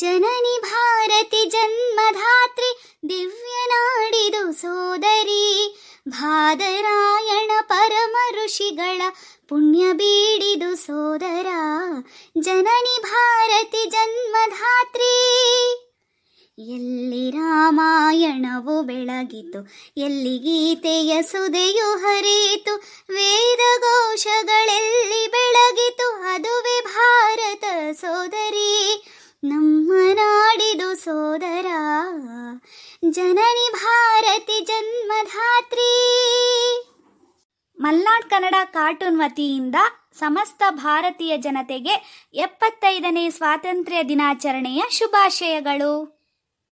ಜನನಿ ಭಾರತಿ ಜನ್ಮಧಾತ್ರಿ ದಿವ್ಯನಾಡಿದು ಸೋದರಿ ಭಾದರಾಯಣ ಪರಮ ಋಷಿಗಳ ಪುಣ್ಯ ಬೀಡಿದು ಸೋದರ ಜನನಿ ಭಾರತಿ ಜನ್ಮಧಾತ್ರಿ ಎಲ್ಲಿ ರಾಮಾಯಣವು ಬೆಳಗಿತು ಎಲ್ಲಿ ಗೀತೆಯ ಸುದೆಯು ಹರಿಯಿತು ವೇದ ಘೋಷಗಳೆಲ್ಲಿ ಬೆಳಗಿತು ಅದುವೆ ಭಾರತ ಸೋದರಿ ಸೋದರ ಜನನಿ ಭಾರತಿ ಜನ್ಮಧಾತ್ರಿ ಮಲ್ನಾಡ್ ಕನ್ನಡ ಕಾರ್ಟೂನ್ ವತಿಯಿಂದ ಸಮಸ್ತ ಭಾರತೀಯ ಜನತೆಗೆ ಎಪ್ಪತ್ತೈದನೇ ಸ್ವಾತಂತ್ರ್ಯ ದಿನಾಚರಣೆಯ ಶುಭಾಶಯಗಳು